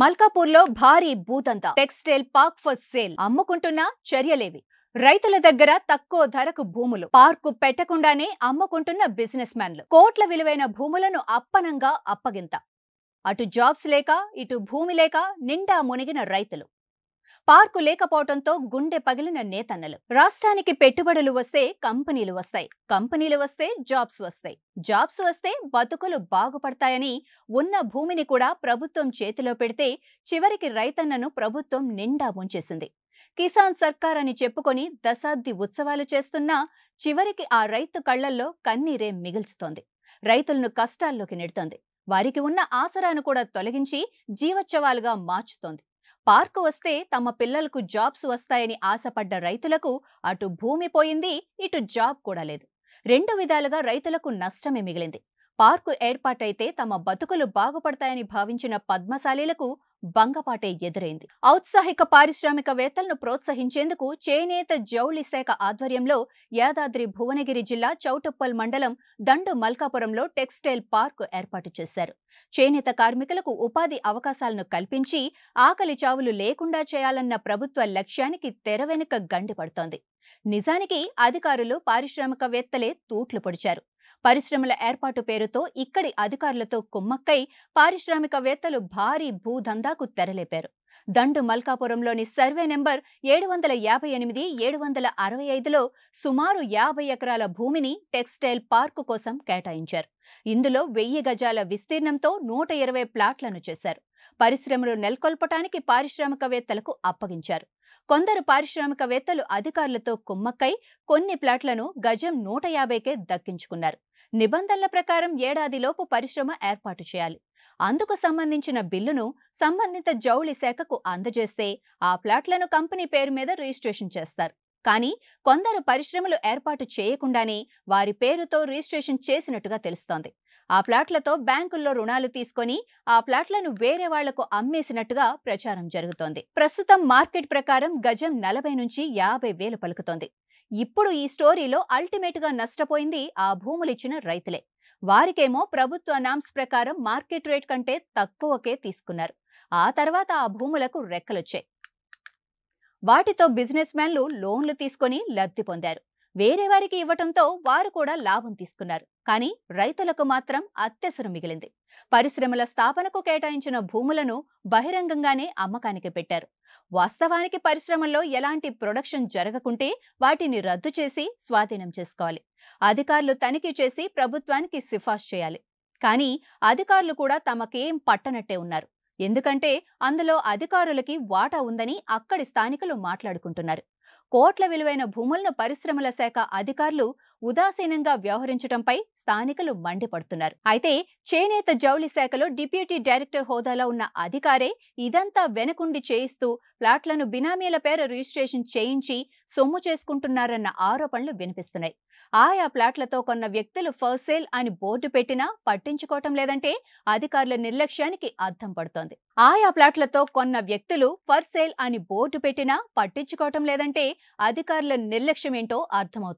మల్కాపూర్లో భారీ భూతంతా textile park for sale అమ్ముకుంటున్న చర్యలేవి రైతుల దగ్గర తక్కువ ధరకు భూములు పార్కు పెట్టకుండానే అమ్ముకుంటున్న బిజినెస్ మ్యాన్లు కోట్ల విలువైన భూములను అప్పనంగా అప్పగింత అటు జాబ్స్ లేక ఇటు భూమి లేక నిండా మునిగిన రైతులు పార్కు లేకపోవడంతో గుండె పగిలిన నేతన్నలు రాష్ట్రానికి పెట్టుబడులు వస్తే కంపెనీలు వస్తాయి కంపెనీలు వస్తే జాబ్స్ వస్తాయి జాబ్స్ వస్తే బతుకులు బాగుపడతాయని ఉన్న భూమిని కూడా ప్రభుత్వం చేతిలో పెడితే చివరికి రైతన్నను ప్రభుత్వం నిండా ముంచేసింది కిసాన్ సర్కార్ అని చెప్పుకొని దశాబ్ది ఉత్సవాలు చేస్తున్నా చివరికి ఆ రైతు కళ్లల్లో కన్నీరే మిగిల్చుతోంది రైతులను కష్టాల్లోకి నెడుతోంది వారికి ఉన్న ఆసరాను కూడా తొలగించి జీవోత్సవాలుగా మార్చుతోంది పార్కు వస్తే తమ పిల్లలకు జాబ్స్ వస్తాయని ఆశపడ్డ రైతులకు అటు భూమి పోయింది ఇటు జాబ్ కూడా లేదు రెండు విధాలుగా రైతులకు నష్టమే మిగిలింది పార్కు ఏర్పాటైతే తమ బతుకులు బాగుపడతాయని భావించిన పద్మశాలీలకు భంగపాటే ఎదురైంది ఔత్సాహిక పారిశ్రామికవేత్తలను ప్రోత్సహించేందుకు చేనేత జౌళి శాఖ ఆధ్వర్యంలో యాదాద్రి భువనగిరి జిల్లా చౌటప్పల్ మండలం దండు మల్కాపురంలో టెక్స్టైల్ పార్క్ ఏర్పాటు చేశారు చేనేత కార్మికులకు ఉపాధి అవకాశాలను కల్పించి ఆకలి చావులు లేకుండా చేయాలన్న ప్రభుత్వ లక్ష్యానికి తెర వెనుక గండిపడుతోంది నిజానికి అధికారులు పారిశ్రామికవేత్తలే తూట్లు పొడిచారు పరిశ్రమల ఏర్పాటు పేరుతో ఇక్కడి అధికారులతో కుమ్మక్కై పారిశ్రామికవేత్తలు భారీ భూదందాకు తెరలేపారు దండు మల్కాపురంలోని సర్వే నెంబర్ ఏడు వందల యాభై ఎనిమిది ఏడు వందల అరవై ఐదులో సుమారు యాభై ఎకరాల భూమిని టెక్స్టైల్ పార్కు కోసం కేటాయించారు ఇందులో వెయ్యి గజాల విస్తీర్ణంతో నూట ఇరవై ప్లాట్లను చేశారు పరిశ్రమలు నెలకొల్పటానికి పారిశ్రామికవేత్తలకు అప్పగించారు కొందరు పారిశ్రామికవేత్తలు అధికారులతో కుమ్మక్కై కొన్ని ప్లాట్లను గజం నూట యాభైకే దక్కించుకున్నారు నిబంధనల ప్రకారం ఏడాదిలోపు పరిశ్రమ ఏర్పాటు చేయాలి అందుకు సంబంధించిన బిల్లును సంబంధిత జౌళి శాఖకు అందజేస్తే ఆ ప్లాట్లను కంపెనీ పేరు మీద రిజిస్ట్రేషన్ చేస్తారు కానీ కొందరు పరిశ్రమలు ఏర్పాటు చేయకుండానే వారి పేరుతో రిజిస్ట్రేషన్ చేసినట్టుగా తెలుస్తోంది ఆ ప్లాట్లతో బ్యాంకుల్లో రుణాలు తీసుకొని ఆ ప్లాట్లను వేరే వాళ్లకు అమ్మేసినట్టుగా ప్రచారం జరుగుతోంది ప్రస్తుతం మార్కెట్ ప్రకారం గజం నలభై నుంచి యాభై వేలు పలుకుతోంది ఇప్పుడు ఈ స్టోరీలో అల్టిమేట్ గా నష్టపోయింది ఆ భూములిచ్చిన రైతులే వారికేమో ప్రభుత్వ నామ్స్ ప్రకారం మార్కెట్ రేట్ కంటే తక్కువకే తీసుకున్నారు ఆ తర్వాత ఆ భూములకు రెక్కలొచ్చాయి వాటితో బిజినెస్ మ్యాన్లు లోన్లు తీసుకొని లబ్ధి పొందారు వేరే వారికి ఇవ్వటంతో వారు కూడా లాభం తీసుకున్నారు కానీ రైతులకు మాత్రం అత్యవసరం మిగిలింది పరిశ్రమల స్థాపనకు కేటాయించిన భూములను బహిరంగంగానే అమ్మకానికి పెట్టారు వాస్తవానికి పరిశ్రమల్లో ఎలాంటి ప్రొడక్షన్ జరగకుంటే వాటిని రద్దు చేసి స్వాధీనం చేసుకోవాలి అధికారులు తనిఖీ చేసి ప్రభుత్వానికి సిఫార్సు చేయాలి కానీ అధికారులు కూడా తమకేం పట్టనట్టే ఉన్నారు ఎందుకంటే అందులో అధికారులకి వాటా ఉందని అక్కడి స్థానికులు మాట్లాడుకుంటున్నారు కోట్ల విలువైన భూములను పరిశ్రమల శాఖ అధికారులు ఉదాసీనంగా వ్యవహరించడంపై స్థానికులు మండిపడుతున్నారు అయితే చేనేత జౌళి శాఖలో డిప్యూటీ డైరెక్టర్ హోదాలో ఉన్న అధికారే ఇదంతా వెనకుండి చేయిస్తూ ప్లాట్లను బినామీల పేర రిజిస్ట్రేషన్ చేయించి సొమ్ము చేసుకుంటున్నారన్న ఆరోపణలు వినిపిస్తున్నాయి ఆయా ప్లాట్లతో కొన్న వ్యక్తులు ఫర్ సేల్ అని బోర్డు పెట్టినా పట్టించుకోవటం లేదంటే అధికారుల నిర్లక్ష్యానికి అర్థం పడుతోంది ఆయా ప్లాట్లతో కొన్న వ్యక్తులు ఫర్ సేల్ అని బోర్డు పెట్టినా పట్టించుకోవటం లేదంటే అధికారుల నిర్లక్ష్యం ఏంటో